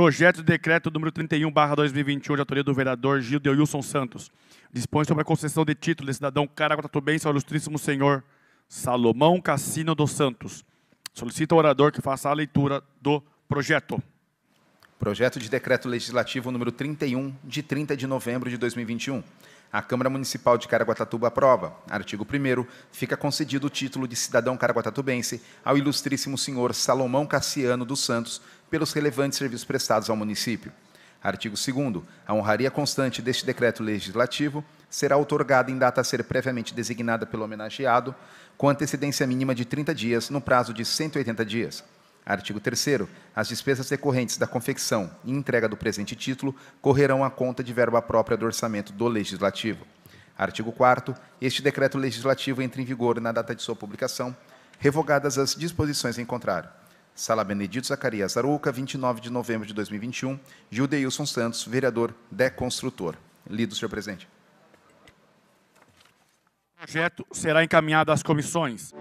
Projeto de Decreto número 31, barra 2021, de autoria do vereador Gil de Wilson Santos. Dispõe sobre a concessão de título de cidadão caraguatatubense ao ilustríssimo senhor Salomão Cassino dos Santos. Solicita ao orador que faça a leitura do projeto. Projeto de Decreto Legislativo número 31, de 30 de novembro de 2021. A Câmara Municipal de Caraguatatuba aprova. Artigo 1 Fica concedido o título de cidadão caraguatatubense ao ilustríssimo senhor Salomão Cassiano dos Santos, pelos relevantes serviços prestados ao município. Artigo 2 A honraria constante deste decreto legislativo será outorgada em data a ser previamente designada pelo homenageado, com antecedência mínima de 30 dias, no prazo de 180 dias. Artigo 3 As despesas decorrentes da confecção e entrega do presente título correrão à conta de verba própria do orçamento do Legislativo. Artigo 4 Este decreto legislativo entra em vigor na data de sua publicação, revogadas as disposições em contrário. Sala Benedito Zacarias Aruca, 29 de novembro de 2021. Gildeilson Santos, vereador deconstrutor. Lido, senhor presidente. O projeto será encaminhado às comissões.